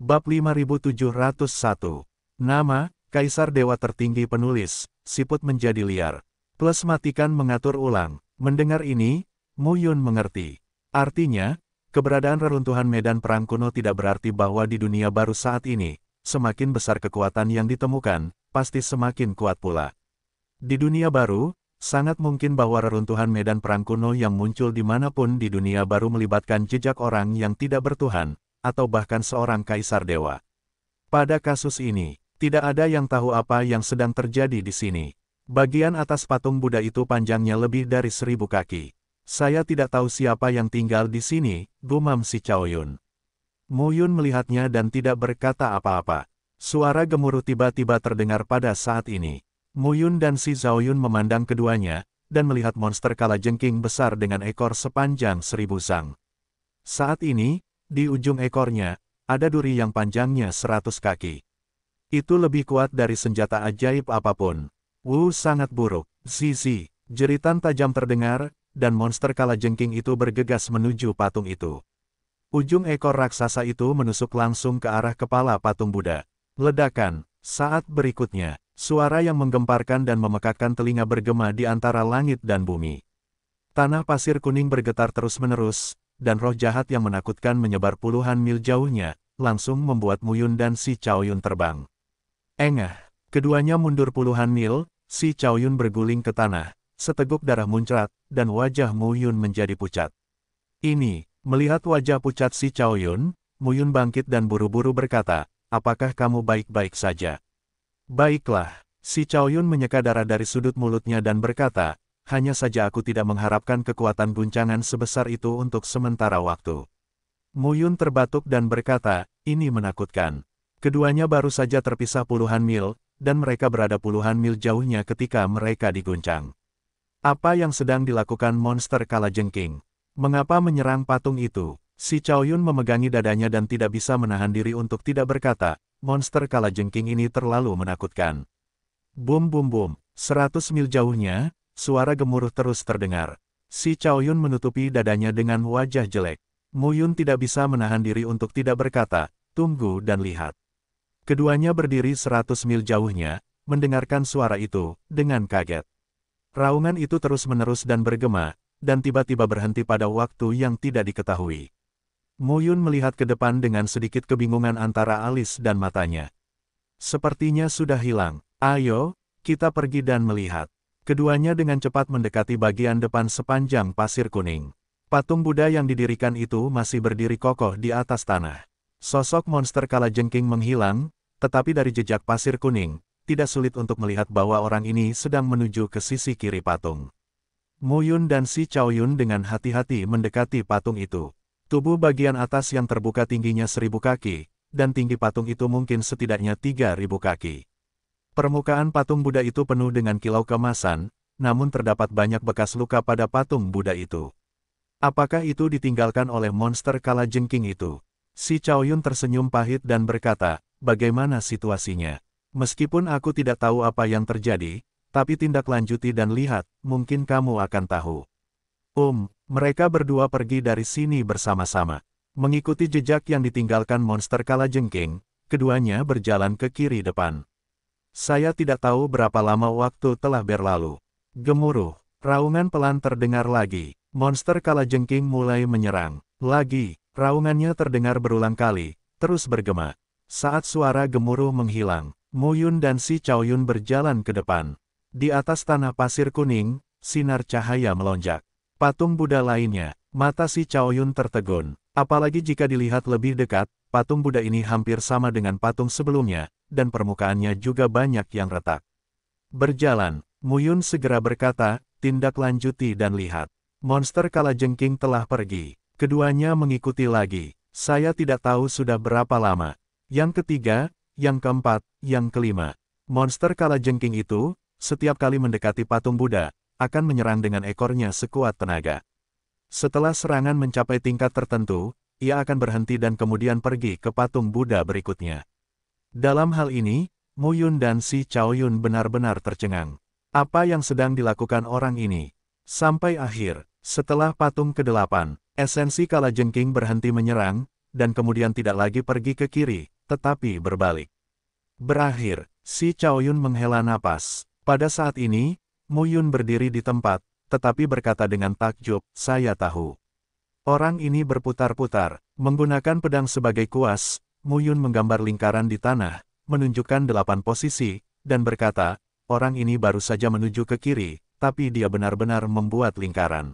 Bab 5701 Nama, Kaisar Dewa Tertinggi Penulis, Siput menjadi liar. Plus matikan mengatur ulang. Mendengar ini, Mu Yun mengerti. Artinya, keberadaan reruntuhan medan perang kuno tidak berarti bahwa di dunia baru saat ini, semakin besar kekuatan yang ditemukan, pasti semakin kuat pula. Di dunia baru, Sangat mungkin bahwa reruntuhan medan perang kuno yang muncul dimanapun di dunia baru melibatkan jejak orang yang tidak bertuhan, atau bahkan seorang kaisar dewa. Pada kasus ini, tidak ada yang tahu apa yang sedang terjadi di sini. Bagian atas patung Buddha itu panjangnya lebih dari seribu kaki. Saya tidak tahu siapa yang tinggal di sini, gumam si Yun. Mu Yun melihatnya dan tidak berkata apa-apa. Suara gemuruh tiba-tiba terdengar pada saat ini. Mu Yun dan si Zhao Yun memandang keduanya, dan melihat monster kala jengking besar dengan ekor sepanjang seribu sang. Saat ini, di ujung ekornya, ada duri yang panjangnya seratus kaki. Itu lebih kuat dari senjata ajaib apapun. Wu sangat buruk. Zizi, jeritan tajam terdengar, dan monster kala jengking itu bergegas menuju patung itu. Ujung ekor raksasa itu menusuk langsung ke arah kepala patung Buddha. Ledakan, saat berikutnya, suara yang menggemparkan dan memekakkan telinga bergema di antara langit dan bumi. Tanah pasir kuning bergetar terus-menerus, dan roh jahat yang menakutkan menyebar puluhan mil jauhnya, langsung membuat Muyun dan si Chaoyun terbang. Engah, keduanya mundur puluhan mil, si Chaoyun berguling ke tanah, seteguk darah muncrat, dan wajah Muyun menjadi pucat. Ini, melihat wajah pucat si Chaoyun, Muyun bangkit dan buru-buru berkata, apakah kamu baik-baik saja? Baiklah, si Chaoyun menyeka darah dari sudut mulutnya dan berkata, hanya saja aku tidak mengharapkan kekuatan guncangan sebesar itu untuk sementara waktu. Muyun terbatuk dan berkata, ini menakutkan. Keduanya baru saja terpisah puluhan mil, dan mereka berada puluhan mil jauhnya ketika mereka diguncang. Apa yang sedang dilakukan monster Jengking? Mengapa menyerang patung itu? Si Chao Yun memegangi dadanya dan tidak bisa menahan diri untuk tidak berkata, monster Jengking ini terlalu menakutkan. Bum bum bum, seratus mil jauhnya, Suara gemuruh terus terdengar. Si Chao Yun menutupi dadanya dengan wajah jelek. Mu Yun tidak bisa menahan diri untuk tidak berkata, tunggu dan lihat. Keduanya berdiri seratus mil jauhnya, mendengarkan suara itu, dengan kaget. Raungan itu terus-menerus dan bergema, dan tiba-tiba berhenti pada waktu yang tidak diketahui. Mu Yun melihat ke depan dengan sedikit kebingungan antara alis dan matanya. Sepertinya sudah hilang. Ayo, kita pergi dan melihat. Keduanya dengan cepat mendekati bagian depan sepanjang pasir kuning. Patung Buddha yang didirikan itu masih berdiri kokoh di atas tanah. Sosok monster kala jengking menghilang, tetapi dari jejak pasir kuning, tidak sulit untuk melihat bahwa orang ini sedang menuju ke sisi kiri patung. Mu Yun dan Si Chao Yun dengan hati-hati mendekati patung itu. Tubuh bagian atas yang terbuka tingginya seribu kaki, dan tinggi patung itu mungkin setidaknya tiga ribu kaki. Permukaan patung Buddha itu penuh dengan kilau kemasan, namun terdapat banyak bekas luka pada patung Buddha itu. Apakah itu ditinggalkan oleh monster kala jengking itu? Si Chao Yun tersenyum pahit dan berkata, bagaimana situasinya? Meskipun aku tidak tahu apa yang terjadi, tapi tindak lanjuti dan lihat, mungkin kamu akan tahu. Um, mereka berdua pergi dari sini bersama-sama. Mengikuti jejak yang ditinggalkan monster kala jengking, keduanya berjalan ke kiri depan. Saya tidak tahu berapa lama waktu telah berlalu. Gemuruh, raungan pelan terdengar lagi. Monster kalajengking mulai menyerang. Lagi, raungannya terdengar berulang kali, terus bergema. Saat suara gemuruh menghilang, Mu Yun dan si Yun berjalan ke depan. Di atas tanah pasir kuning, sinar cahaya melonjak. Patung Buddha lainnya, mata si Yun tertegun. Apalagi jika dilihat lebih dekat, patung Buddha ini hampir sama dengan patung sebelumnya, dan permukaannya juga banyak yang retak. Berjalan, Muyun segera berkata, tindak lanjuti dan lihat. Monster kalajengking telah pergi. Keduanya mengikuti lagi. Saya tidak tahu sudah berapa lama. Yang ketiga, yang keempat, yang kelima. Monster kalajengking itu, setiap kali mendekati patung Buddha, akan menyerang dengan ekornya sekuat tenaga. Setelah serangan mencapai tingkat tertentu, ia akan berhenti dan kemudian pergi ke patung Buddha berikutnya. Dalam hal ini, Mu Yun dan si Chao Yun benar-benar tercengang. Apa yang sedang dilakukan orang ini? Sampai akhir, setelah patung ke-8, esensi Jengking berhenti menyerang, dan kemudian tidak lagi pergi ke kiri, tetapi berbalik. Berakhir, si Chao Yun menghela napas. Pada saat ini, Mu Yun berdiri di tempat, tetapi berkata dengan takjub, saya tahu. Orang ini berputar-putar, menggunakan pedang sebagai kuas, Muyun menggambar lingkaran di tanah, menunjukkan delapan posisi, dan berkata, orang ini baru saja menuju ke kiri, tapi dia benar-benar membuat lingkaran.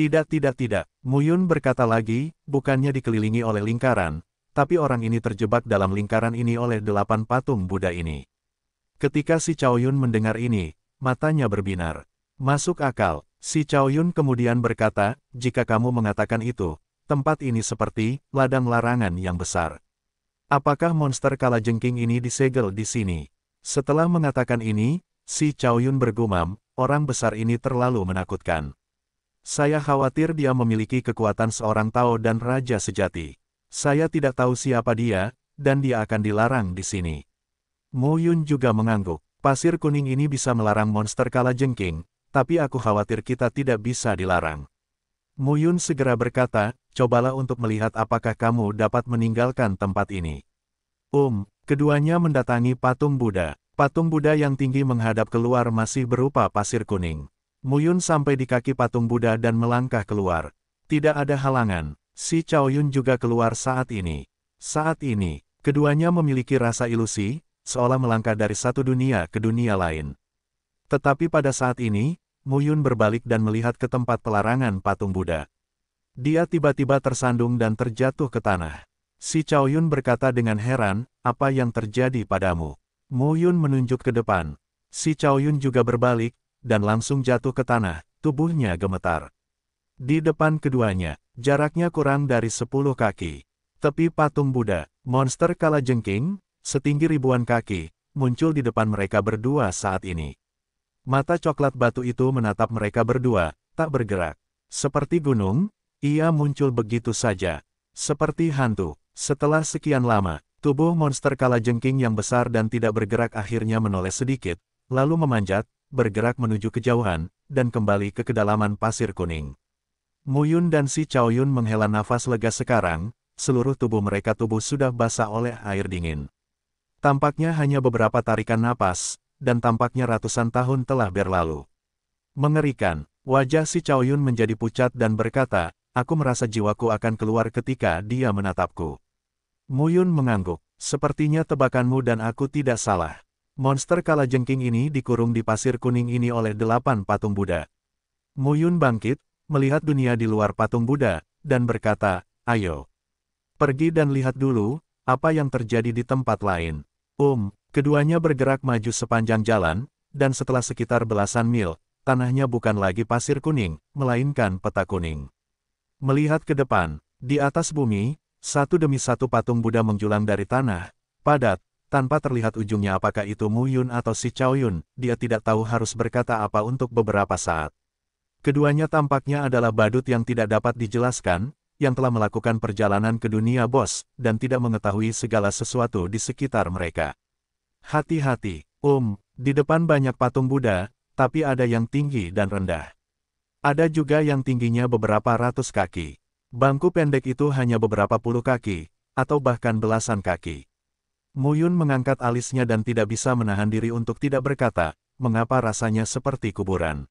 Tidak tidak tidak, Muyun berkata lagi, bukannya dikelilingi oleh lingkaran, tapi orang ini terjebak dalam lingkaran ini oleh delapan patung Buddha ini. Ketika si Chao Yun mendengar ini, matanya berbinar. Masuk akal, si Chao Yun kemudian berkata, jika kamu mengatakan itu, tempat ini seperti ladang larangan yang besar. Apakah monster kalajengking ini disegel di sini? Setelah mengatakan ini, si Chow Yun bergumam, orang besar ini terlalu menakutkan. Saya khawatir dia memiliki kekuatan seorang Tao dan Raja Sejati. Saya tidak tahu siapa dia, dan dia akan dilarang di sini. Mo Yun juga mengangguk. Pasir kuning ini bisa melarang monster kalajengking, tapi aku khawatir kita tidak bisa dilarang. Muyun segera berkata, cobalah untuk melihat apakah kamu dapat meninggalkan tempat ini. Um, keduanya mendatangi patung Buddha. Patung Buddha yang tinggi menghadap keluar masih berupa pasir kuning. Muyun sampai di kaki patung Buddha dan melangkah keluar. Tidak ada halangan. Si Chao Yun juga keluar saat ini. Saat ini, keduanya memiliki rasa ilusi, seolah melangkah dari satu dunia ke dunia lain. Tetapi pada saat ini, Muyun berbalik dan melihat ke tempat pelarangan patung Buddha. Dia tiba-tiba tersandung dan terjatuh ke tanah. Si Chao Yun berkata dengan heran, apa yang terjadi padamu? Muyun menunjuk ke depan. Si Chao Yun juga berbalik, dan langsung jatuh ke tanah, tubuhnya gemetar. Di depan keduanya, jaraknya kurang dari 10 kaki. Tepi patung Buddha, monster kala jengking, setinggi ribuan kaki, muncul di depan mereka berdua saat ini. Mata coklat batu itu menatap mereka berdua, tak bergerak. Seperti gunung, ia muncul begitu saja. Seperti hantu. Setelah sekian lama, tubuh monster kalajengking yang besar dan tidak bergerak akhirnya menoleh sedikit, lalu memanjat, bergerak menuju kejauhan, dan kembali ke kedalaman pasir kuning. Muyun dan si Chaoyun menghela nafas lega sekarang, seluruh tubuh mereka tubuh sudah basah oleh air dingin. Tampaknya hanya beberapa tarikan napas, dan tampaknya ratusan tahun telah berlalu. Mengerikan, wajah si Cao Yun menjadi pucat dan berkata, aku merasa jiwaku akan keluar ketika dia menatapku. Mu Yun mengangguk, sepertinya tebakanmu dan aku tidak salah. Monster kalajengking ini dikurung di pasir kuning ini oleh delapan patung Buddha. Mu Yun bangkit, melihat dunia di luar patung Buddha, dan berkata, ayo. Pergi dan lihat dulu, apa yang terjadi di tempat lain. Um, Keduanya bergerak maju sepanjang jalan, dan setelah sekitar belasan mil, tanahnya bukan lagi pasir kuning, melainkan peta kuning. Melihat ke depan, di atas bumi, satu demi satu patung Buddha menjulang dari tanah, padat, tanpa terlihat ujungnya apakah itu Mu Yun atau si Chao Yun, dia tidak tahu harus berkata apa untuk beberapa saat. Keduanya tampaknya adalah badut yang tidak dapat dijelaskan, yang telah melakukan perjalanan ke dunia bos, dan tidak mengetahui segala sesuatu di sekitar mereka. Hati-hati, Um, di depan banyak patung Buddha, tapi ada yang tinggi dan rendah. Ada juga yang tingginya beberapa ratus kaki. Bangku pendek itu hanya beberapa puluh kaki, atau bahkan belasan kaki. Muyun mengangkat alisnya dan tidak bisa menahan diri untuk tidak berkata, mengapa rasanya seperti kuburan.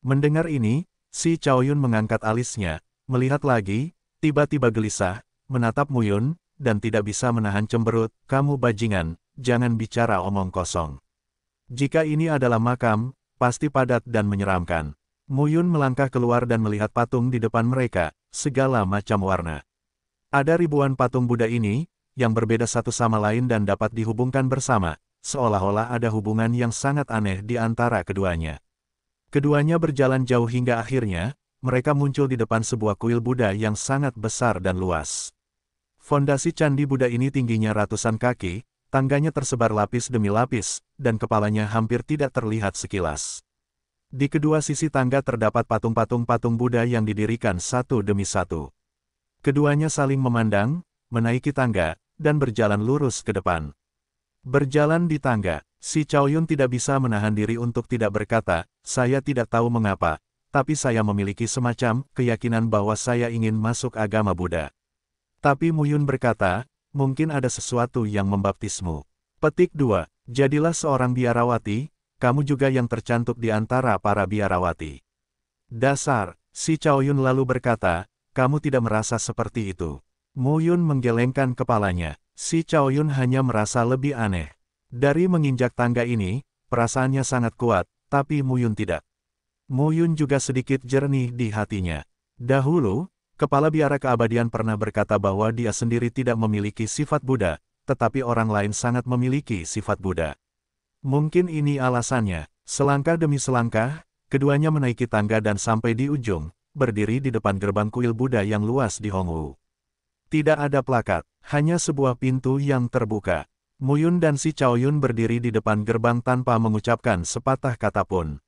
Mendengar ini, si Chao Yun mengangkat alisnya, melihat lagi, tiba-tiba gelisah, menatap Muyun, dan tidak bisa menahan cemberut, kamu bajingan, jangan bicara omong kosong. Jika ini adalah makam, pasti padat dan menyeramkan. Muyun melangkah keluar dan melihat patung di depan mereka, segala macam warna. Ada ribuan patung Buddha ini, yang berbeda satu sama lain dan dapat dihubungkan bersama, seolah-olah ada hubungan yang sangat aneh di antara keduanya. Keduanya berjalan jauh hingga akhirnya, mereka muncul di depan sebuah kuil Buddha yang sangat besar dan luas. Fondasi candi Buddha ini tingginya ratusan kaki, Tangganya tersebar lapis demi lapis, dan kepalanya hampir tidak terlihat sekilas. Di kedua sisi tangga terdapat patung-patung-patung Buddha yang didirikan satu demi satu. Keduanya saling memandang, menaiki tangga, dan berjalan lurus ke depan. Berjalan di tangga, si Chow Yun tidak bisa menahan diri untuk tidak berkata, saya tidak tahu mengapa, tapi saya memiliki semacam keyakinan bahwa saya ingin masuk agama Buddha. Tapi Mu Yun berkata, mungkin ada sesuatu yang membaptismu. Petik 2. Jadilah seorang biarawati, kamu juga yang tercantuk di antara para biarawati. Dasar, si Cao Yun lalu berkata, kamu tidak merasa seperti itu. Mu Yun menggelengkan kepalanya, si Cao Yun hanya merasa lebih aneh. Dari menginjak tangga ini, perasaannya sangat kuat, tapi Mu Yun tidak. Mu Yun juga sedikit jernih di hatinya. Dahulu, Kepala Biara Keabadian pernah berkata bahwa dia sendiri tidak memiliki sifat Buddha, tetapi orang lain sangat memiliki sifat Buddha. Mungkin ini alasannya, selangkah demi selangkah, keduanya menaiki tangga dan sampai di ujung, berdiri di depan gerbang kuil Buddha yang luas di Hongwu. Tidak ada plakat, hanya sebuah pintu yang terbuka. Muyun dan si Yun berdiri di depan gerbang tanpa mengucapkan sepatah kata pun.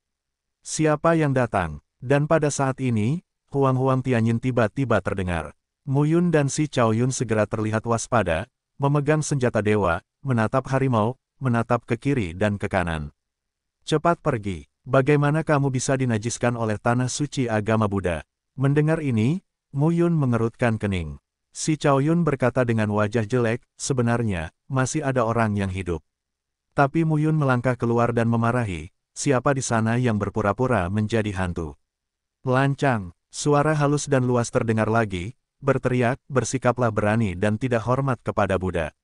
Siapa yang datang? Dan pada saat ini, huang-huang Tianyin tiba-tiba terdengar. Muyun dan si Chao Yun segera terlihat waspada, memegang senjata dewa, menatap harimau, menatap ke kiri dan ke kanan. Cepat pergi, bagaimana kamu bisa dinajiskan oleh tanah suci agama Buddha? Mendengar ini, Muyun mengerutkan kening. Si Chao Yun berkata dengan wajah jelek, sebenarnya, masih ada orang yang hidup. Tapi Muyun melangkah keluar dan memarahi, siapa di sana yang berpura-pura menjadi hantu. Lancang, Suara halus dan luas terdengar lagi, berteriak, bersikaplah berani dan tidak hormat kepada Buddha.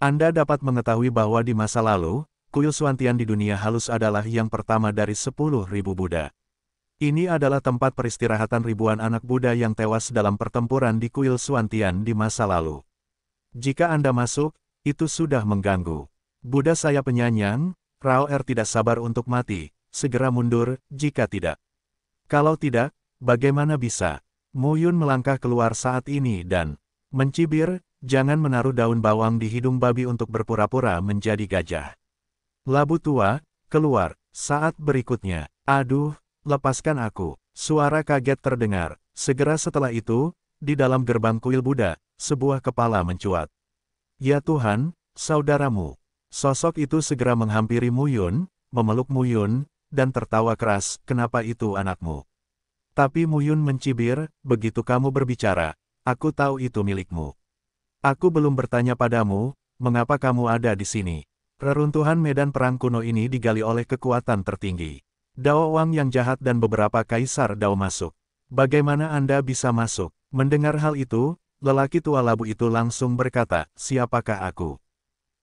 Anda dapat mengetahui bahwa di masa lalu, kuil Suantian di dunia halus adalah yang pertama dari 10.000 Buddha. Ini adalah tempat peristirahatan ribuan anak Buddha yang tewas dalam pertempuran di kuil Suantian di masa lalu. Jika Anda masuk, itu sudah mengganggu. Buddha saya penyanyang, Rao Er tidak sabar untuk mati, segera mundur, jika tidak. Kalau tidak, Bagaimana bisa? Muyun melangkah keluar saat ini dan mencibir, jangan menaruh daun bawang di hidung babi untuk berpura-pura menjadi gajah. Labu tua, keluar, saat berikutnya. Aduh, lepaskan aku. Suara kaget terdengar. Segera setelah itu, di dalam gerbang kuil Buddha, sebuah kepala mencuat. Ya Tuhan, saudaramu. Sosok itu segera menghampiri Muyun, memeluk Muyun, dan tertawa keras, kenapa itu anakmu? Tapi Muyun mencibir, begitu kamu berbicara, aku tahu itu milikmu. Aku belum bertanya padamu, mengapa kamu ada di sini. Reruntuhan medan perang kuno ini digali oleh kekuatan tertinggi. Dao Wang yang jahat dan beberapa kaisar Dao masuk. Bagaimana Anda bisa masuk? Mendengar hal itu, lelaki tua labu itu langsung berkata, siapakah aku?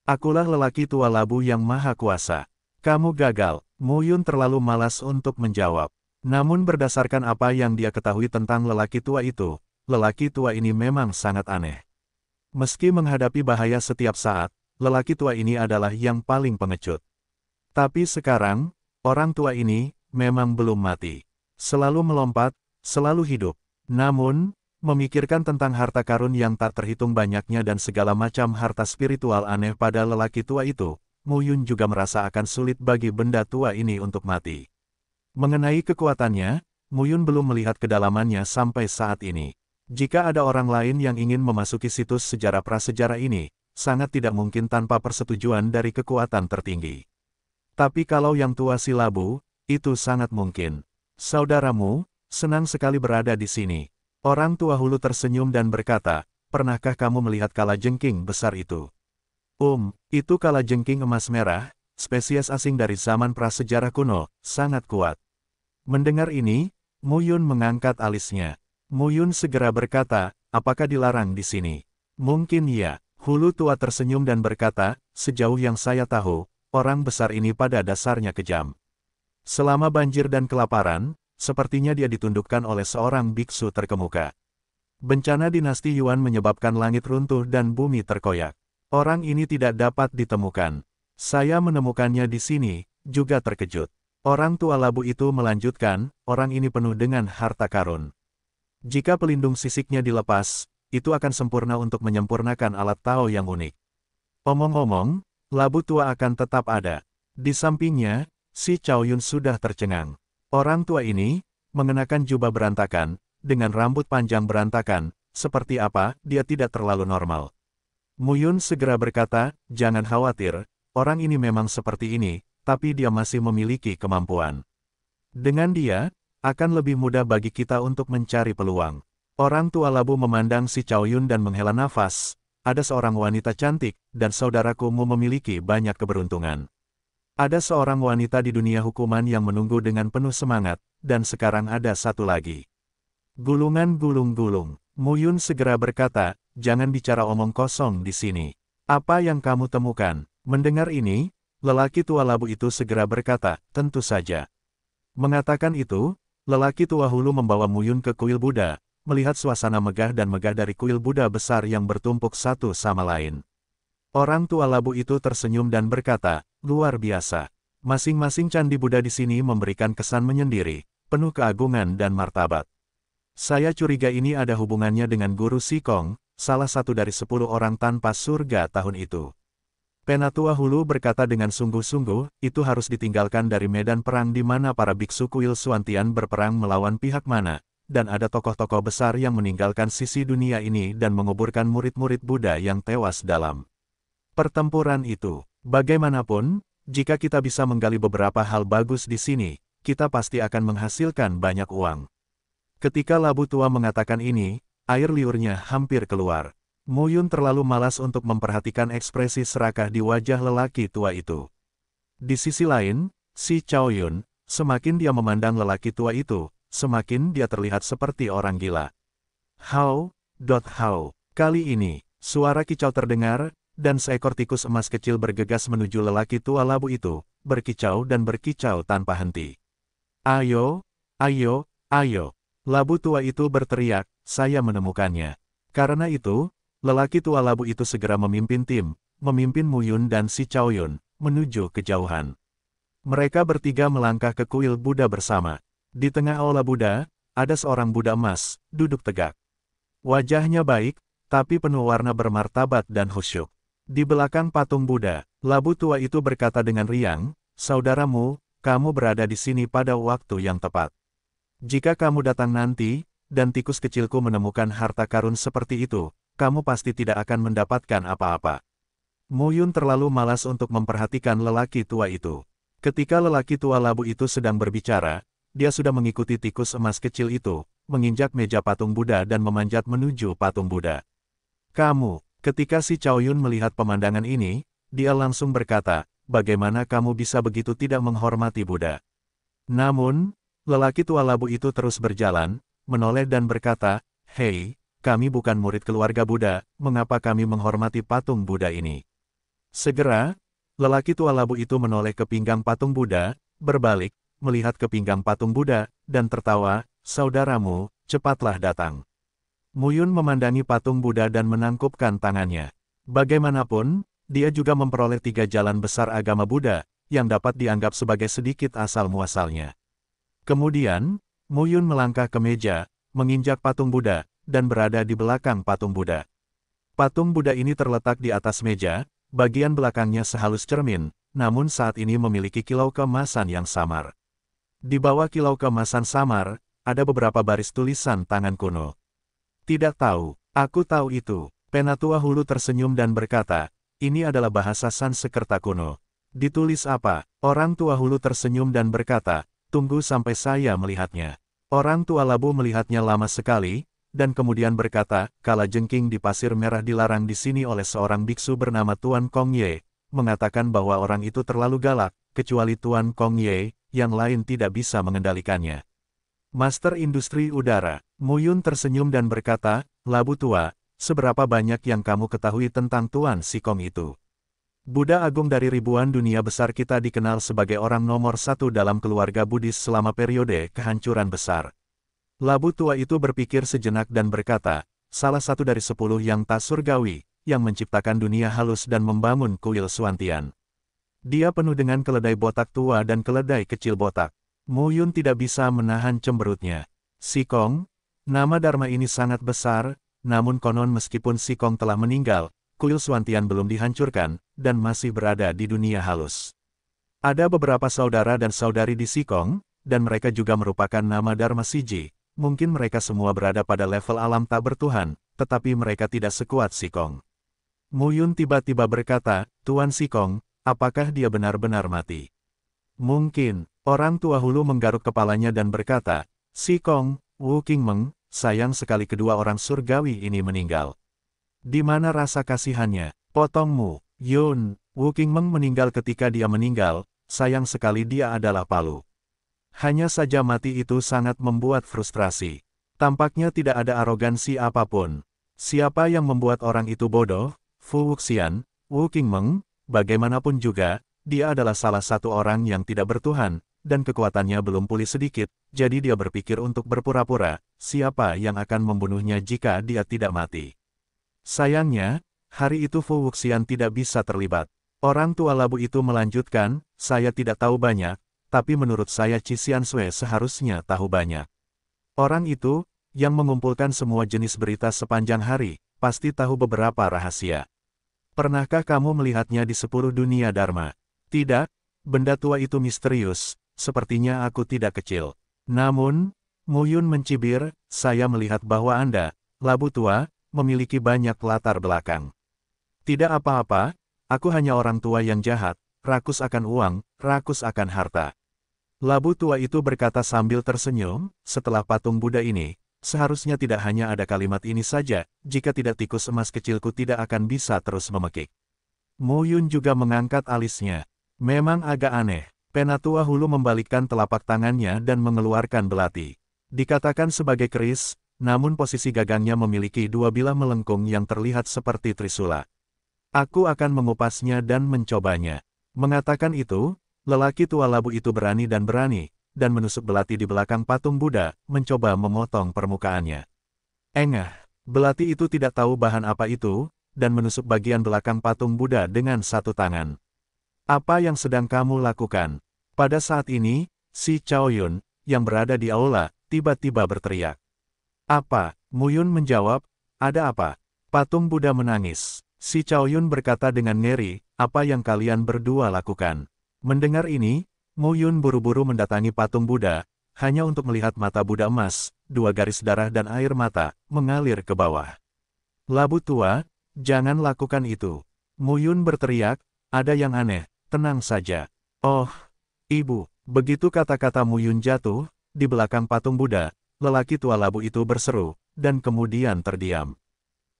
Akulah lelaki tua labu yang maha kuasa. Kamu gagal, Muyun terlalu malas untuk menjawab. Namun berdasarkan apa yang dia ketahui tentang lelaki tua itu, lelaki tua ini memang sangat aneh. Meski menghadapi bahaya setiap saat, lelaki tua ini adalah yang paling pengecut. Tapi sekarang, orang tua ini memang belum mati. Selalu melompat, selalu hidup. Namun, memikirkan tentang harta karun yang tak terhitung banyaknya dan segala macam harta spiritual aneh pada lelaki tua itu, Muyun juga merasa akan sulit bagi benda tua ini untuk mati. Mengenai kekuatannya, Muyun belum melihat kedalamannya sampai saat ini. Jika ada orang lain yang ingin memasuki situs sejarah prasejarah ini, sangat tidak mungkin tanpa persetujuan dari kekuatan tertinggi. Tapi kalau yang tua silabu, itu sangat mungkin. Saudaramu, senang sekali berada di sini. Orang tua hulu tersenyum dan berkata, pernahkah kamu melihat kala jengking besar itu? Um, itu kala jengking emas merah, spesies asing dari zaman prasejarah kuno, sangat kuat. Mendengar ini, Muyun mengangkat alisnya. Muyun segera berkata, apakah dilarang di sini? Mungkin ya, Hulu Tua tersenyum dan berkata, sejauh yang saya tahu, orang besar ini pada dasarnya kejam. Selama banjir dan kelaparan, sepertinya dia ditundukkan oleh seorang biksu terkemuka. Bencana dinasti Yuan menyebabkan langit runtuh dan bumi terkoyak. Orang ini tidak dapat ditemukan. Saya menemukannya di sini, juga terkejut. Orang tua labu itu melanjutkan, orang ini penuh dengan harta karun. Jika pelindung sisiknya dilepas, itu akan sempurna untuk menyempurnakan alat Tao yang unik. Omong-omong, labu tua akan tetap ada. Di sampingnya, si Chow Yun sudah tercengang. Orang tua ini, mengenakan jubah berantakan, dengan rambut panjang berantakan, seperti apa, dia tidak terlalu normal. Muyun segera berkata, jangan khawatir, orang ini memang seperti ini, tapi dia masih memiliki kemampuan. Dengan dia, akan lebih mudah bagi kita untuk mencari peluang. Orang tua labu memandang si Chow Yun dan menghela nafas, ada seorang wanita cantik, dan saudaraku mu memiliki banyak keberuntungan. Ada seorang wanita di dunia hukuman yang menunggu dengan penuh semangat, dan sekarang ada satu lagi. Gulungan gulung-gulung, Muyun segera berkata, jangan bicara omong kosong di sini. Apa yang kamu temukan? Mendengar ini, lelaki tua labu itu segera berkata, tentu saja. Mengatakan itu, lelaki tua hulu membawa Muyun ke kuil Buddha, melihat suasana megah dan megah dari kuil Buddha besar yang bertumpuk satu sama lain. Orang tua labu itu tersenyum dan berkata, luar biasa. Masing-masing candi Buddha di sini memberikan kesan menyendiri, penuh keagungan dan martabat. Saya curiga ini ada hubungannya dengan guru Sikong, salah satu dari sepuluh orang tanpa surga tahun itu. Penatua Hulu berkata dengan sungguh-sungguh, itu harus ditinggalkan dari medan perang di mana para biksu kuil Suantian berperang melawan pihak mana, dan ada tokoh-tokoh besar yang meninggalkan sisi dunia ini dan menguburkan murid-murid Buddha yang tewas dalam pertempuran itu. Bagaimanapun, jika kita bisa menggali beberapa hal bagus di sini, kita pasti akan menghasilkan banyak uang. Ketika Labu Tua mengatakan ini, air liurnya hampir keluar. Muyun terlalu malas untuk memperhatikan ekspresi serakah di wajah lelaki tua itu. Di sisi lain, si Chao Yun, semakin dia memandang lelaki tua itu, semakin dia terlihat seperti orang gila. How, dot how, kali ini, suara kicau terdengar, dan seekor tikus emas kecil bergegas menuju lelaki tua labu itu, berkicau dan berkicau tanpa henti. Ayo, ayo, ayo, labu tua itu berteriak, saya menemukannya. Karena itu, Lelaki tua labu itu segera memimpin tim, memimpin Muyun dan si Chaoyun, menuju kejauhan. Mereka bertiga melangkah ke kuil Buddha bersama. Di tengah aula Buddha, ada seorang Buddha emas, duduk tegak. Wajahnya baik, tapi penuh warna bermartabat dan khusyuk. Di belakang patung Buddha, labu tua itu berkata dengan riang, Saudaramu, kamu berada di sini pada waktu yang tepat. Jika kamu datang nanti, dan tikus kecilku menemukan harta karun seperti itu, kamu pasti tidak akan mendapatkan apa-apa. Muyun terlalu malas untuk memperhatikan lelaki tua itu. Ketika lelaki tua labu itu sedang berbicara, dia sudah mengikuti tikus emas kecil itu, menginjak meja patung Buddha dan memanjat menuju patung Buddha. Kamu, ketika si Chow Yun melihat pemandangan ini, dia langsung berkata, bagaimana kamu bisa begitu tidak menghormati Buddha? Namun, lelaki tua labu itu terus berjalan, menoleh dan berkata, Hei, kami bukan murid keluarga Buddha, mengapa kami menghormati patung Buddha ini? Segera, lelaki tua labu itu menoleh ke pinggang patung Buddha, berbalik, melihat ke pinggang patung Buddha, dan tertawa, saudaramu, cepatlah datang. Muyun memandangi patung Buddha dan menangkupkan tangannya. Bagaimanapun, dia juga memperoleh tiga jalan besar agama Buddha, yang dapat dianggap sebagai sedikit asal-muasalnya. Kemudian, Muyun melangkah ke meja, menginjak patung Buddha, dan berada di belakang patung Buddha. Patung Buddha ini terletak di atas meja, bagian belakangnya sehalus cermin, namun saat ini memiliki kilau kemasan yang samar. Di bawah kilau kemasan samar, ada beberapa baris tulisan tangan kuno. Tidak tahu, aku tahu itu. Penatua Hulu tersenyum dan berkata, ini adalah bahasa Sansekerta kuno. Ditulis apa? Orang tua Hulu tersenyum dan berkata, tunggu sampai saya melihatnya. Orang tua Labu melihatnya lama sekali, dan kemudian berkata, kala jengking di pasir merah dilarang di sini oleh seorang biksu bernama Tuan Kong Ye, mengatakan bahwa orang itu terlalu galak, kecuali Tuan Kong Ye, yang lain tidak bisa mengendalikannya. Master Industri Udara, Muyun tersenyum dan berkata, Labu Tua, seberapa banyak yang kamu ketahui tentang Tuan Sikong itu? Buddha Agung dari ribuan dunia besar kita dikenal sebagai orang nomor satu dalam keluarga Buddhis selama periode kehancuran besar. Labu tua itu berpikir sejenak dan berkata, salah satu dari sepuluh yang tak surgawi, yang menciptakan dunia halus dan membangun kuil Suantian. Dia penuh dengan keledai botak tua dan keledai kecil botak. Mu Yun tidak bisa menahan cemberutnya. Sikong, nama Dharma ini sangat besar, namun konon meskipun Sikong telah meninggal, kuil Suantian belum dihancurkan, dan masih berada di dunia halus. Ada beberapa saudara dan saudari di Sikong, dan mereka juga merupakan nama Dharma Siji, Mungkin mereka semua berada pada level alam tak bertuhan, tetapi mereka tidak sekuat Sikong. Muyun tiba-tiba berkata, Tuan Sikong, apakah dia benar-benar mati? Mungkin, orang tua hulu menggaruk kepalanya dan berkata, Sikong, Wu Meng, sayang sekali kedua orang surgawi ini meninggal. Di mana rasa kasihannya? Potongmu, Yun, Wu Qingmeng meninggal ketika dia meninggal, sayang sekali dia adalah Palu. Hanya saja mati itu sangat membuat frustrasi. Tampaknya tidak ada arogansi apapun. Siapa yang membuat orang itu bodoh? Fu Wuxian, Wu Qingmeng, bagaimanapun juga, dia adalah salah satu orang yang tidak bertuhan, dan kekuatannya belum pulih sedikit, jadi dia berpikir untuk berpura-pura, siapa yang akan membunuhnya jika dia tidak mati. Sayangnya, hari itu Fu Wuxian tidak bisa terlibat. Orang tua labu itu melanjutkan, saya tidak tahu banyak, tapi menurut saya Chi Sui seharusnya tahu banyak. Orang itu, yang mengumpulkan semua jenis berita sepanjang hari, pasti tahu beberapa rahasia. Pernahkah kamu melihatnya di sepuluh dunia Dharma? Tidak, benda tua itu misterius, sepertinya aku tidak kecil. Namun, Muyun mencibir, saya melihat bahwa Anda, Labu Tua, memiliki banyak latar belakang. Tidak apa-apa, aku hanya orang tua yang jahat, rakus akan uang, rakus akan harta. Labu tua itu berkata sambil tersenyum, setelah patung Buddha ini, seharusnya tidak hanya ada kalimat ini saja, jika tidak tikus emas kecilku tidak akan bisa terus memekik. Mo Yun juga mengangkat alisnya. Memang agak aneh, Penatua Hulu membalikkan telapak tangannya dan mengeluarkan belati. Dikatakan sebagai keris, namun posisi gagangnya memiliki dua bilah melengkung yang terlihat seperti trisula. Aku akan mengupasnya dan mencobanya. Mengatakan itu, Lelaki tua labu itu berani dan berani, dan menusuk belati di belakang patung Buddha, mencoba memotong permukaannya. Engah, belati itu tidak tahu bahan apa itu, dan menusuk bagian belakang patung Buddha dengan satu tangan. Apa yang sedang kamu lakukan? Pada saat ini, si Chao Yun, yang berada di aula, tiba-tiba berteriak. Apa? Mu Yun menjawab, ada apa? Patung Buddha menangis. Si Chao Yun berkata dengan ngeri, apa yang kalian berdua lakukan? Mendengar ini, Mu Yun buru-buru mendatangi patung Buddha, hanya untuk melihat mata Buddha emas, dua garis darah dan air mata, mengalir ke bawah. Labu tua, jangan lakukan itu. Mu Yun berteriak, ada yang aneh, tenang saja. Oh, ibu, begitu kata-kata Mu Yun jatuh, di belakang patung Buddha, lelaki tua labu itu berseru, dan kemudian terdiam.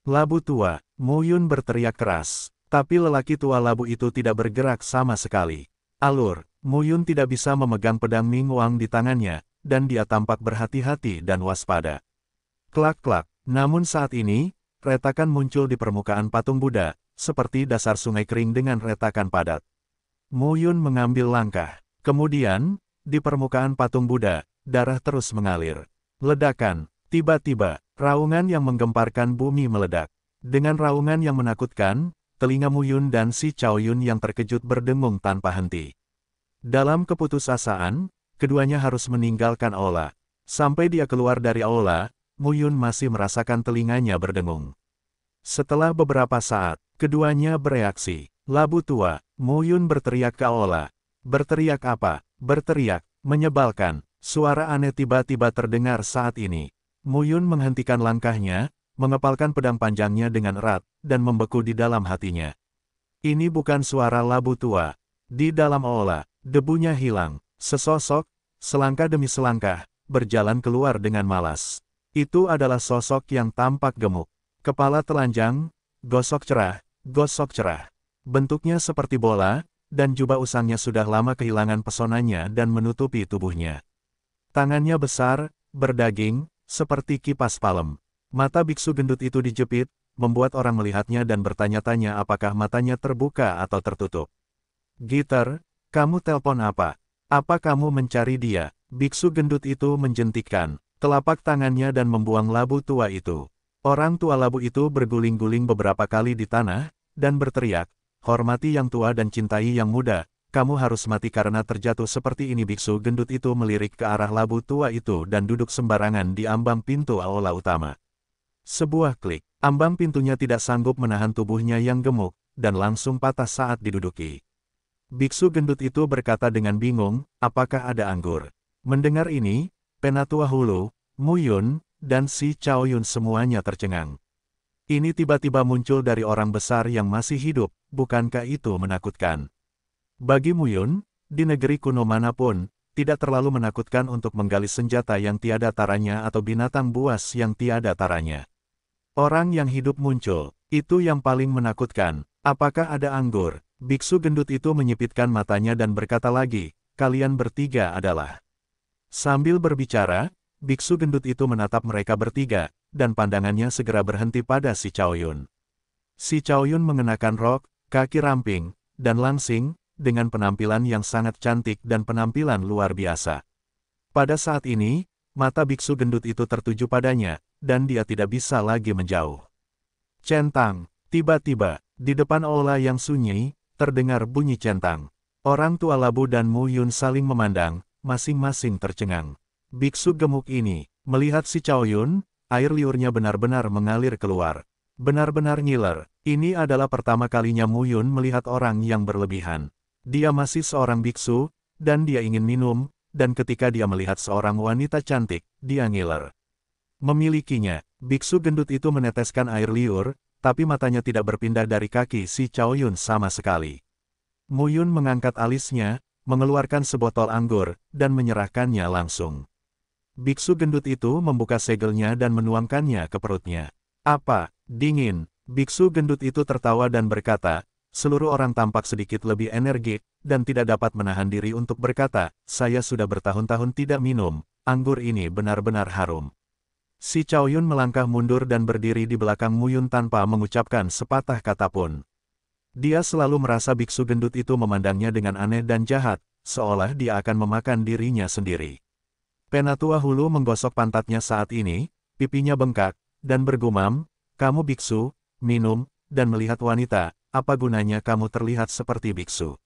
Labu tua, Mu Yun berteriak keras, tapi lelaki tua labu itu tidak bergerak sama sekali. Alur, Muyun tidak bisa memegang pedang Ming Wang di tangannya, dan dia tampak berhati-hati dan waspada. Klak-klak, namun saat ini, retakan muncul di permukaan patung Buddha, seperti dasar sungai kering dengan retakan padat. Muyun mengambil langkah. Kemudian, di permukaan patung Buddha, darah terus mengalir. Ledakan, tiba-tiba, raungan yang menggemparkan bumi meledak. Dengan raungan yang menakutkan, telinga Mu Yun dan si Chao Yun yang terkejut berdengung tanpa henti. Dalam keputusasaan, keduanya harus meninggalkan Aula. Sampai dia keluar dari Aula, Yun masih merasakan telinganya berdengung. Setelah beberapa saat, keduanya bereaksi. Labu tua, Mu Yun berteriak ke Aula. Berteriak apa? Berteriak, menyebalkan. Suara aneh tiba-tiba terdengar saat ini. Mu Yun menghentikan langkahnya, mengepalkan pedang panjangnya dengan erat, dan membeku di dalam hatinya. Ini bukan suara labu tua. Di dalam aula, debunya hilang, sesosok, selangkah demi selangkah, berjalan keluar dengan malas. Itu adalah sosok yang tampak gemuk. Kepala telanjang, gosok cerah, gosok cerah. Bentuknya seperti bola, dan jubah usangnya sudah lama kehilangan pesonanya dan menutupi tubuhnya. Tangannya besar, berdaging, seperti kipas palem. Mata biksu gendut itu dijepit, membuat orang melihatnya dan bertanya-tanya apakah matanya terbuka atau tertutup. Gitar, kamu telpon apa? Apa kamu mencari dia? Biksu gendut itu menjentikan telapak tangannya dan membuang labu tua itu. Orang tua labu itu berguling-guling beberapa kali di tanah, dan berteriak, hormati yang tua dan cintai yang muda, kamu harus mati karena terjatuh seperti ini biksu gendut itu melirik ke arah labu tua itu dan duduk sembarangan di ambang pintu aula utama. Sebuah klik, ambang pintunya tidak sanggup menahan tubuhnya yang gemuk, dan langsung patah saat diduduki. Biksu gendut itu berkata dengan bingung, apakah ada anggur? Mendengar ini, Penatua Hulu, Muyun, dan si Chao Yun semuanya tercengang. Ini tiba-tiba muncul dari orang besar yang masih hidup, bukankah itu menakutkan? Bagi Muyun, di negeri kuno manapun, tidak terlalu menakutkan untuk menggali senjata yang tiada taranya atau binatang buas yang tiada taranya. Orang yang hidup muncul, itu yang paling menakutkan. Apakah ada anggur? Biksu gendut itu menyipitkan matanya dan berkata lagi, kalian bertiga adalah. Sambil berbicara, biksu gendut itu menatap mereka bertiga, dan pandangannya segera berhenti pada si Chaoyun. Si Chaoyun mengenakan rok, kaki ramping, dan langsing, dengan penampilan yang sangat cantik dan penampilan luar biasa. Pada saat ini, Mata biksu gendut itu tertuju padanya, dan dia tidak bisa lagi menjauh. Centang, tiba-tiba, di depan aula yang sunyi, terdengar bunyi centang. Orang tua Labu dan Mu Yun saling memandang, masing-masing tercengang. Biksu gemuk ini, melihat si Chao Yun, air liurnya benar-benar mengalir keluar. Benar-benar ngiler, ini adalah pertama kalinya Mu Yun melihat orang yang berlebihan. Dia masih seorang biksu, dan dia ingin minum, dan ketika dia melihat seorang wanita cantik, dia ngiler. Memilikinya, biksu gendut itu meneteskan air liur, tapi matanya tidak berpindah dari kaki si Chao Yun sama sekali. Mu Yun mengangkat alisnya, mengeluarkan sebotol anggur, dan menyerahkannya langsung. Biksu gendut itu membuka segelnya dan menuangkannya ke perutnya. Apa, dingin, biksu gendut itu tertawa dan berkata, seluruh orang tampak sedikit lebih energik, dan tidak dapat menahan diri untuk berkata, saya sudah bertahun-tahun tidak minum, anggur ini benar-benar harum. Si Chow Yun melangkah mundur dan berdiri di belakang Muyun tanpa mengucapkan sepatah kata pun. Dia selalu merasa biksu gendut itu memandangnya dengan aneh dan jahat, seolah dia akan memakan dirinya sendiri. Penatua Hulu menggosok pantatnya saat ini, pipinya bengkak, dan bergumam, kamu biksu, minum, dan melihat wanita, apa gunanya kamu terlihat seperti biksu?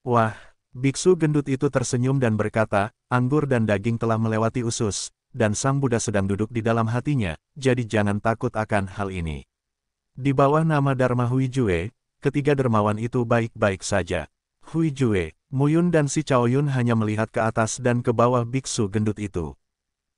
Wah, biksu gendut itu tersenyum dan berkata, anggur dan daging telah melewati usus, dan sang Buddha sedang duduk di dalam hatinya, jadi jangan takut akan hal ini. Di bawah nama Dharma Hui Jue, ketiga dermawan itu baik-baik saja. Hui Jue, Muyun dan si Chao Yun hanya melihat ke atas dan ke bawah biksu gendut itu.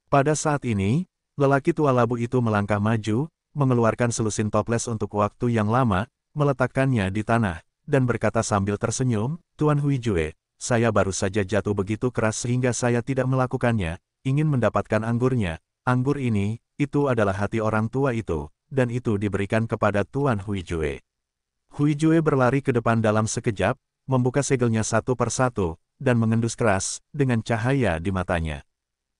Pada saat ini, lelaki tua labu itu melangkah maju, mengeluarkan selusin toples untuk waktu yang lama, meletakkannya di tanah, dan berkata sambil tersenyum, Tuan Hui Jue, saya baru saja jatuh begitu keras sehingga saya tidak melakukannya, ingin mendapatkan anggurnya. Anggur ini, itu adalah hati orang tua itu, dan itu diberikan kepada Tuan Hui Jue. Hui Jue berlari ke depan dalam sekejap, membuka segelnya satu persatu, dan mengendus keras, dengan cahaya di matanya.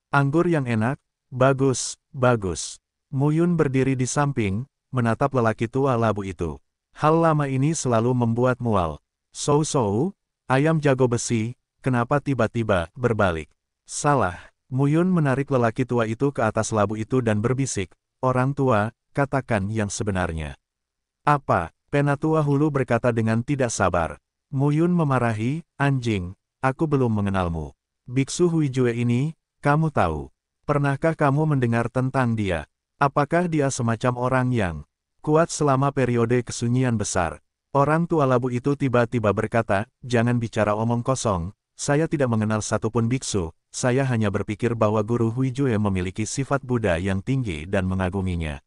Anggur yang enak, bagus, bagus. Muyun berdiri di samping, menatap lelaki tua labu itu. Hal lama ini selalu membuat mual. Sou-sou, ayam jago besi, kenapa tiba-tiba berbalik? Salah. Muyun menarik lelaki tua itu ke atas labu itu dan berbisik, Orang tua, katakan yang sebenarnya. Apa? Penatua Hulu berkata dengan tidak sabar. Muyun memarahi, anjing, aku belum mengenalmu. Biksu Huijue ini, kamu tahu. Pernahkah kamu mendengar tentang dia? Apakah dia semacam orang yang Kuat selama periode kesunyian besar, orang tua labu itu tiba-tiba berkata, jangan bicara omong kosong, saya tidak mengenal satupun biksu, saya hanya berpikir bahwa guru Jue memiliki sifat Buddha yang tinggi dan mengaguminya.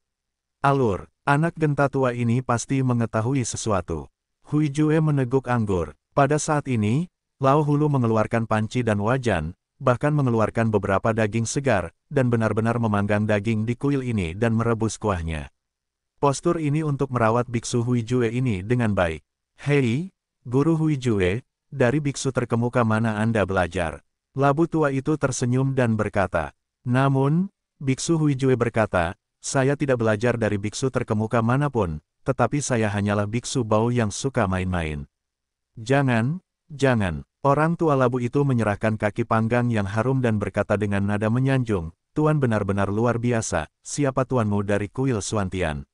Alur, anak genta tua ini pasti mengetahui sesuatu. Jue meneguk anggur. Pada saat ini, Lao Hulu mengeluarkan panci dan wajan, bahkan mengeluarkan beberapa daging segar, dan benar-benar memanggang daging di kuil ini dan merebus kuahnya postur ini untuk merawat biksu Hui Jue ini dengan baik. Hei, Guru Hui Jue, dari biksu terkemuka mana Anda belajar? Labu tua itu tersenyum dan berkata. Namun, biksu Hui Jue berkata, saya tidak belajar dari biksu terkemuka manapun, tetapi saya hanyalah biksu bau yang suka main-main. Jangan, jangan, orang tua labu itu menyerahkan kaki panggang yang harum dan berkata dengan nada menyanjung, Tuan benar-benar luar biasa, siapa tuanmu dari kuil Suantian?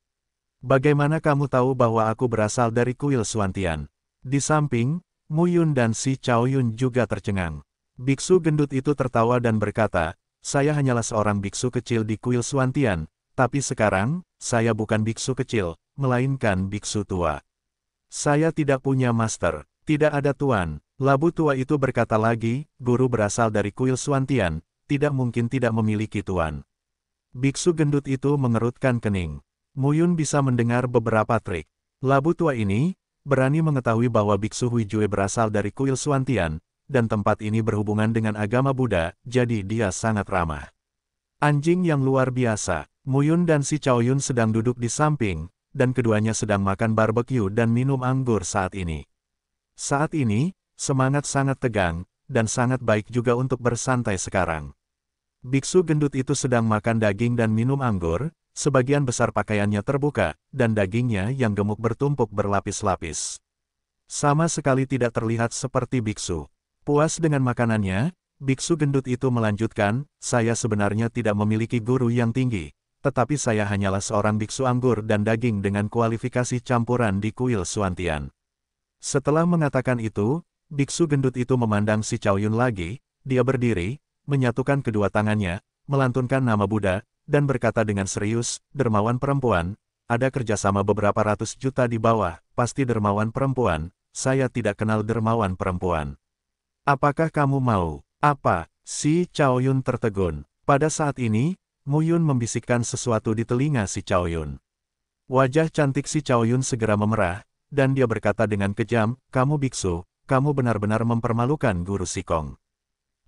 Bagaimana kamu tahu bahwa aku berasal dari kuil Suantian? Di samping, Mu Yun dan si Cao Yun juga tercengang. Biksu gendut itu tertawa dan berkata, saya hanyalah seorang biksu kecil di kuil Suantian, tapi sekarang, saya bukan biksu kecil, melainkan biksu tua. Saya tidak punya master, tidak ada tuan. Labu tua itu berkata lagi, guru berasal dari kuil Suantian, tidak mungkin tidak memiliki tuan. Biksu gendut itu mengerutkan kening. Muyun bisa mendengar beberapa trik. Labu tua ini, berani mengetahui bahwa Biksu Hui Jue berasal dari kuil Suantian, dan tempat ini berhubungan dengan agama Buddha, jadi dia sangat ramah. Anjing yang luar biasa, Muyun dan si Chao Yun sedang duduk di samping, dan keduanya sedang makan barbeque dan minum anggur saat ini. Saat ini, semangat sangat tegang, dan sangat baik juga untuk bersantai sekarang. Biksu gendut itu sedang makan daging dan minum anggur, sebagian besar pakaiannya terbuka, dan dagingnya yang gemuk bertumpuk berlapis-lapis. Sama sekali tidak terlihat seperti biksu. Puas dengan makanannya, biksu gendut itu melanjutkan, saya sebenarnya tidak memiliki guru yang tinggi, tetapi saya hanyalah seorang biksu anggur dan daging dengan kualifikasi campuran di kuil Suantian. Setelah mengatakan itu, biksu gendut itu memandang si Cao Yun lagi, dia berdiri, menyatukan kedua tangannya, melantunkan nama Buddha, dan berkata dengan serius, dermawan perempuan, ada kerjasama beberapa ratus juta di bawah, pasti dermawan perempuan, saya tidak kenal dermawan perempuan. Apakah kamu mau? Apa? Si Chao Yun tertegun. Pada saat ini, Mu Yun membisikkan sesuatu di telinga si Chao Yun. Wajah cantik si Chao Yun segera memerah, dan dia berkata dengan kejam, kamu biksu, kamu benar-benar mempermalukan Guru Sikong.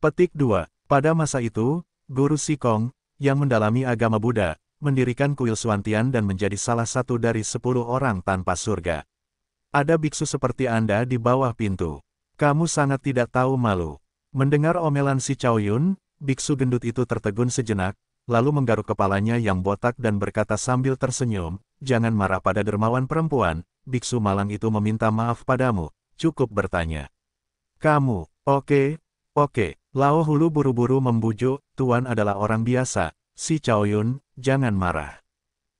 Petik 2. Pada masa itu, Guru Sikong, yang mendalami agama Buddha, mendirikan kuil Suantian dan menjadi salah satu dari sepuluh orang tanpa surga. Ada biksu seperti Anda di bawah pintu. Kamu sangat tidak tahu malu. Mendengar omelan si Chow Yun, biksu gendut itu tertegun sejenak, lalu menggaruk kepalanya yang botak dan berkata sambil tersenyum, Jangan marah pada dermawan perempuan, biksu malang itu meminta maaf padamu, cukup bertanya. Kamu, oke, okay, oke. Okay. Lao Hulu buru-buru membujuk, Tuan adalah orang biasa, si Chao Yun, jangan marah.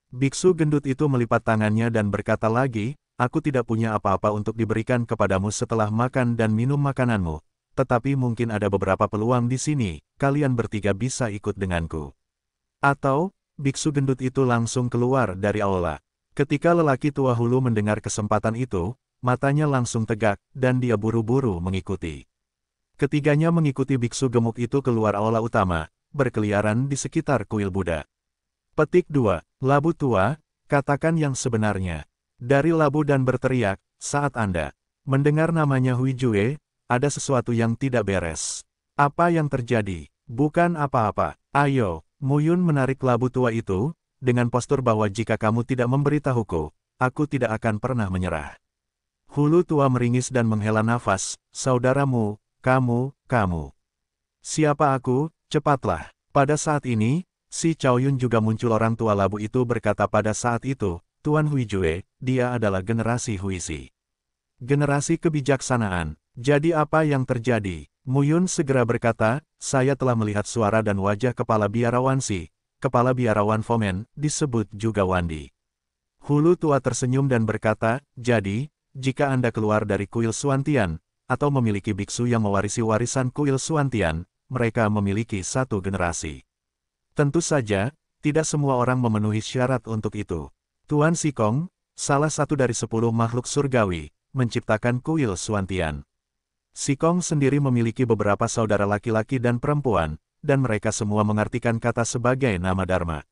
Biksu gendut itu melipat tangannya dan berkata lagi, aku tidak punya apa-apa untuk diberikan kepadamu setelah makan dan minum makananmu, tetapi mungkin ada beberapa peluang di sini, kalian bertiga bisa ikut denganku. Atau, biksu gendut itu langsung keluar dari aula. Ketika lelaki tua hulu mendengar kesempatan itu, matanya langsung tegak, dan dia buru-buru mengikuti. Ketiganya mengikuti biksu gemuk itu keluar aula utama, berkeliaran di sekitar kuil Buddha. Petik 2. Labu tua, katakan yang sebenarnya. Dari labu dan berteriak, saat Anda mendengar namanya Hui Jue, ada sesuatu yang tidak beres. Apa yang terjadi? Bukan apa-apa. Ayo, Muyun menarik labu tua itu, dengan postur bahwa jika kamu tidak memberitahuku, aku tidak akan pernah menyerah. Hulu tua meringis dan menghela nafas, saudaramu, kamu, kamu. Siapa aku, cepatlah. Pada saat ini, si Chao Yun juga muncul orang tua labu itu berkata pada saat itu, Tuan Hui Jue, dia adalah generasi Si. Generasi kebijaksanaan, jadi apa yang terjadi? Mu Yun segera berkata, saya telah melihat suara dan wajah kepala biarawan si, kepala biarawan Fomen, disebut juga Wandi. Hulu tua tersenyum dan berkata, jadi, jika Anda keluar dari kuil Suantian, atau memiliki biksu yang mewarisi warisan kuil Suantian, mereka memiliki satu generasi. Tentu saja, tidak semua orang memenuhi syarat untuk itu. Tuan Sikong, salah satu dari sepuluh makhluk surgawi, menciptakan kuil Suantian. Sikong sendiri memiliki beberapa saudara laki-laki dan perempuan, dan mereka semua mengartikan kata sebagai nama Dharma.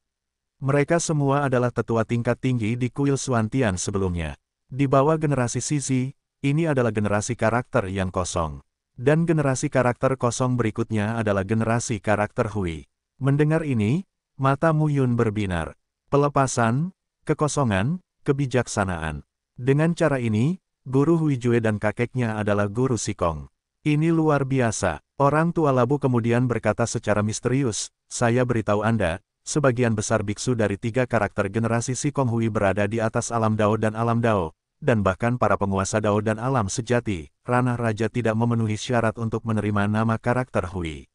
Mereka semua adalah tetua tingkat tinggi di kuil Suantian sebelumnya. Di bawah generasi Sisi, ini adalah generasi karakter yang kosong. Dan generasi karakter kosong berikutnya adalah generasi karakter Hui. Mendengar ini, mata Mu Yun berbinar. Pelepasan, kekosongan, kebijaksanaan. Dengan cara ini, guru Hui Jue dan kakeknya adalah guru Sikong. Ini luar biasa. Orang tua labu kemudian berkata secara misterius, saya beritahu Anda, sebagian besar biksu dari tiga karakter generasi Sikong Hui berada di atas alam Dao dan alam Dao, dan bahkan para penguasa Dao dan alam sejati, ranah raja tidak memenuhi syarat untuk menerima nama karakter Hui.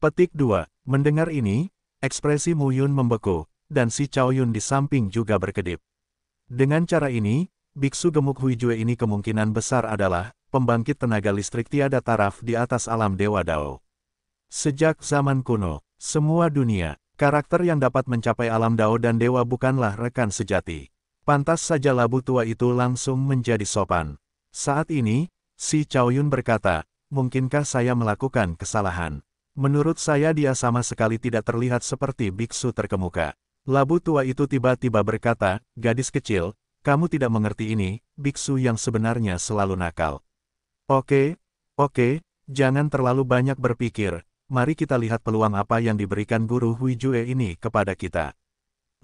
Petik 2. Mendengar ini, ekspresi Mu Yun membeku, dan si Chao Yun di samping juga berkedip. Dengan cara ini, biksu gemuk Hui Jue ini kemungkinan besar adalah pembangkit tenaga listrik tiada taraf di atas alam Dewa Dao. Sejak zaman kuno, semua dunia, karakter yang dapat mencapai alam Dao dan Dewa bukanlah rekan sejati. Pantas saja labu tua itu langsung menjadi sopan. Saat ini, si Chow Yun berkata, mungkinkah saya melakukan kesalahan? Menurut saya dia sama sekali tidak terlihat seperti biksu terkemuka. Labu tua itu tiba-tiba berkata, gadis kecil, kamu tidak mengerti ini, biksu yang sebenarnya selalu nakal. Oke, oke, jangan terlalu banyak berpikir, mari kita lihat peluang apa yang diberikan guru Hui Jue ini kepada kita.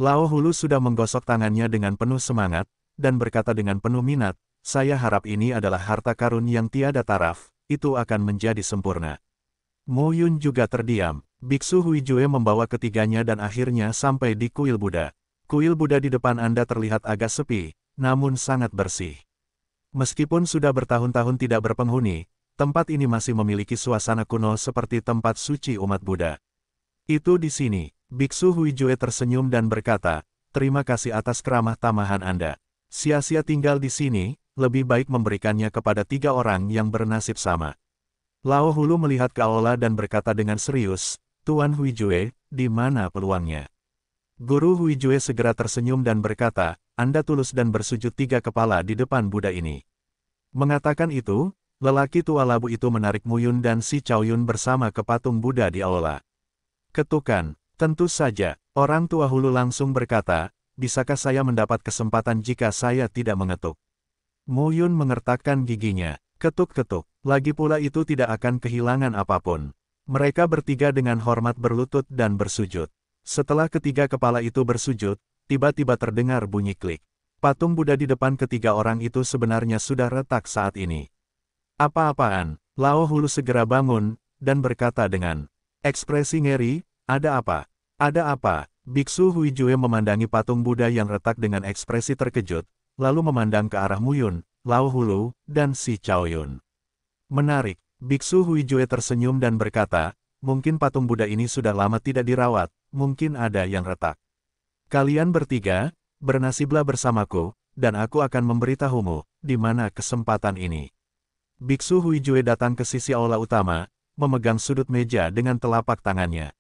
Lao Hulu sudah menggosok tangannya dengan penuh semangat, dan berkata dengan penuh minat, saya harap ini adalah harta karun yang tiada taraf, itu akan menjadi sempurna. Mo Yun juga terdiam, Biksu Hui Jue membawa ketiganya dan akhirnya sampai di kuil Buddha. Kuil Buddha di depan Anda terlihat agak sepi, namun sangat bersih. Meskipun sudah bertahun-tahun tidak berpenghuni, tempat ini masih memiliki suasana kuno seperti tempat suci umat Buddha. Itu di sini, Biksu Huijue tersenyum dan berkata, terima kasih atas keramah tamahan Anda. Sia-sia tinggal di sini, lebih baik memberikannya kepada tiga orang yang bernasib sama. Lao Hulu melihat ke dan berkata dengan serius, Tuan Huijue, di mana peluangnya? Guru Huijue segera tersenyum dan berkata, Anda tulus dan bersujud tiga kepala di depan Buddha ini. Mengatakan itu, lelaki tua labu itu menarik Muyun dan si Chaoyun Yun bersama ke patung Buddha di aula. Ketukan, Tentu saja, orang tua Hulu langsung berkata, bisakah saya mendapat kesempatan jika saya tidak mengetuk? Mu Yun mengertakkan giginya, ketuk-ketuk, lagi pula itu tidak akan kehilangan apapun. Mereka bertiga dengan hormat berlutut dan bersujud. Setelah ketiga kepala itu bersujud, tiba-tiba terdengar bunyi klik. Patung Buddha di depan ketiga orang itu sebenarnya sudah retak saat ini. Apa-apaan, Lao Hulu segera bangun, dan berkata dengan ekspresi ngeri, ada apa? Ada apa? Biksu Hui Jue memandangi patung Buddha yang retak dengan ekspresi terkejut, lalu memandang ke arah Muyun, Lao Hulu, dan Si Chao Yun. Menarik, Biksu Hui Jue tersenyum dan berkata, mungkin patung Buddha ini sudah lama tidak dirawat, mungkin ada yang retak. Kalian bertiga, bernasiblah bersamaku, dan aku akan memberitahumu, di mana kesempatan ini. Biksu Hui Jue datang ke sisi aula utama, memegang sudut meja dengan telapak tangannya.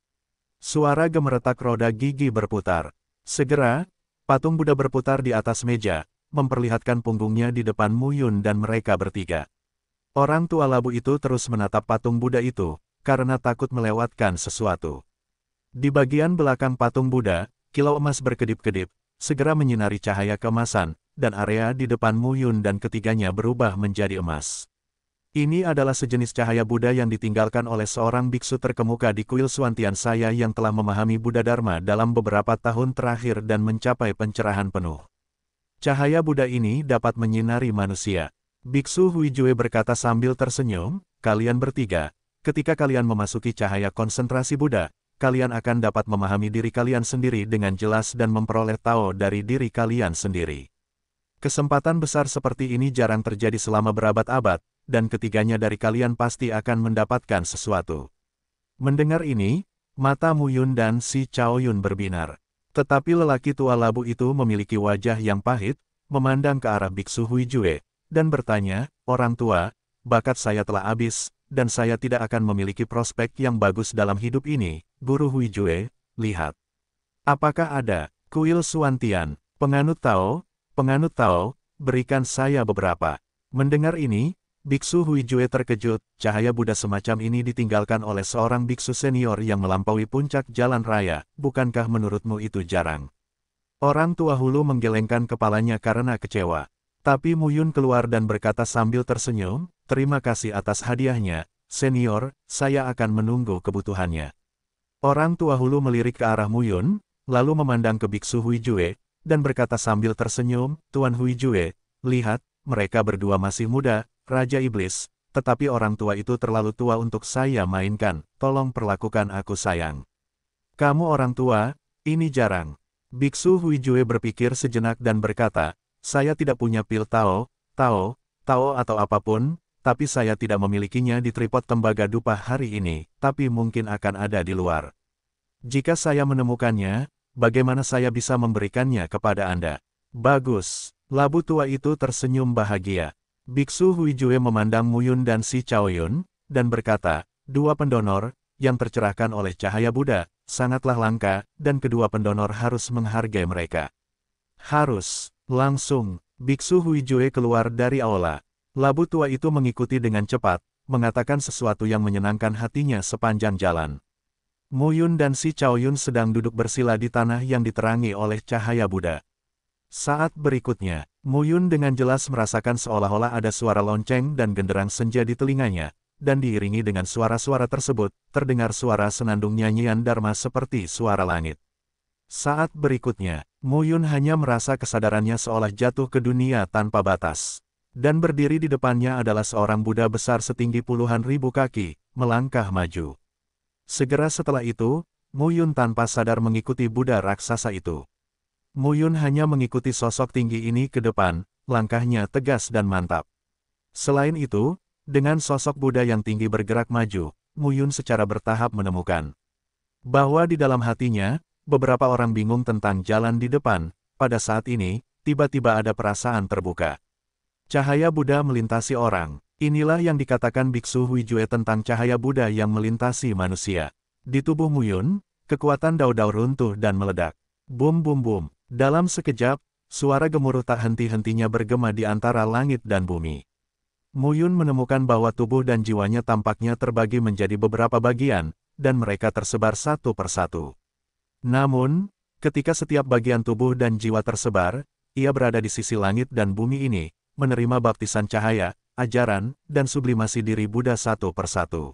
Suara gemeretak roda gigi berputar. Segera, patung Buddha berputar di atas meja, memperlihatkan punggungnya di depan Muyun dan mereka bertiga. Orang tua labu itu terus menatap patung Buddha itu, karena takut melewatkan sesuatu. Di bagian belakang patung Buddha, kilau emas berkedip-kedip, segera menyinari cahaya kemasan, dan area di depan Muyun dan ketiganya berubah menjadi emas. Ini adalah sejenis cahaya Buddha yang ditinggalkan oleh seorang biksu terkemuka di kuil Suantian saya yang telah memahami Buddha Dharma dalam beberapa tahun terakhir dan mencapai pencerahan penuh. Cahaya Buddha ini dapat menyinari manusia. Biksu Huijue berkata sambil tersenyum, kalian bertiga, ketika kalian memasuki cahaya konsentrasi Buddha, kalian akan dapat memahami diri kalian sendiri dengan jelas dan memperoleh Tao dari diri kalian sendiri. Kesempatan besar seperti ini jarang terjadi selama berabad-abad, dan ketiganya dari kalian pasti akan mendapatkan sesuatu. Mendengar ini, mata Mu Yun dan si Cao Yun berbinar. Tetapi lelaki tua labu itu memiliki wajah yang pahit, memandang ke arah biksu Hui Jue, dan bertanya, Orang tua, bakat saya telah habis, dan saya tidak akan memiliki prospek yang bagus dalam hidup ini, Guru Hui Jue, lihat. Apakah ada, kuil Suantian, penganut Tao, penganut Tao, berikan saya beberapa. Mendengar ini, Biksu Hui Jue terkejut, cahaya Buddha semacam ini ditinggalkan oleh seorang biksu senior yang melampaui puncak jalan raya, bukankah menurutmu itu jarang? Orang tua hulu menggelengkan kepalanya karena kecewa. Tapi Muyun keluar dan berkata sambil tersenyum, terima kasih atas hadiahnya, senior, saya akan menunggu kebutuhannya. Orang tua hulu melirik ke arah Muyun, lalu memandang ke biksu Hui Jue, dan berkata sambil tersenyum, Tuan Hui Jue, lihat, mereka berdua masih muda, Raja Iblis, tetapi orang tua itu terlalu tua untuk saya mainkan, tolong perlakukan aku sayang. Kamu orang tua, ini jarang. Biksu Jue berpikir sejenak dan berkata, saya tidak punya pil Tao, Tao, Tao atau apapun, tapi saya tidak memilikinya di tripod tembaga dupa hari ini, tapi mungkin akan ada di luar. Jika saya menemukannya, bagaimana saya bisa memberikannya kepada Anda? Bagus, labu tua itu tersenyum bahagia. Biksu Huijue memandang Muyun dan Si Chaoyun, dan berkata, dua pendonor, yang tercerahkan oleh cahaya Buddha, sangatlah langka, dan kedua pendonor harus menghargai mereka. Harus, langsung, Biksu Huijue keluar dari aula. Labu tua itu mengikuti dengan cepat, mengatakan sesuatu yang menyenangkan hatinya sepanjang jalan. Muyun dan si Chaoyun sedang duduk bersila di tanah yang diterangi oleh cahaya Buddha. Saat berikutnya, Muyun dengan jelas merasakan seolah-olah ada suara lonceng dan genderang senja di telinganya, dan diiringi dengan suara-suara tersebut, terdengar suara senandung nyanyian Dharma seperti suara langit. Saat berikutnya, Muyun hanya merasa kesadarannya seolah jatuh ke dunia tanpa batas. Dan berdiri di depannya adalah seorang Buddha besar setinggi puluhan ribu kaki, melangkah maju. Segera setelah itu, Muyun tanpa sadar mengikuti Buddha raksasa itu. Muyun hanya mengikuti sosok tinggi ini ke depan, langkahnya tegas dan mantap. Selain itu, dengan sosok Buddha yang tinggi bergerak maju, Muyun secara bertahap menemukan bahwa di dalam hatinya, beberapa orang bingung tentang jalan di depan, pada saat ini, tiba-tiba ada perasaan terbuka. Cahaya Buddha melintasi orang, inilah yang dikatakan Biksu Huijue tentang cahaya Buddha yang melintasi manusia. Di tubuh Muyun, kekuatan Dao Dao runtuh dan meledak. Bum bum bum. Dalam sekejap, suara gemuruh tak henti-hentinya bergema di antara langit dan bumi. Muyun menemukan bahwa tubuh dan jiwanya tampaknya terbagi menjadi beberapa bagian, dan mereka tersebar satu persatu. Namun, ketika setiap bagian tubuh dan jiwa tersebar, ia berada di sisi langit dan bumi ini, menerima baptisan cahaya, ajaran, dan sublimasi diri Buddha satu persatu.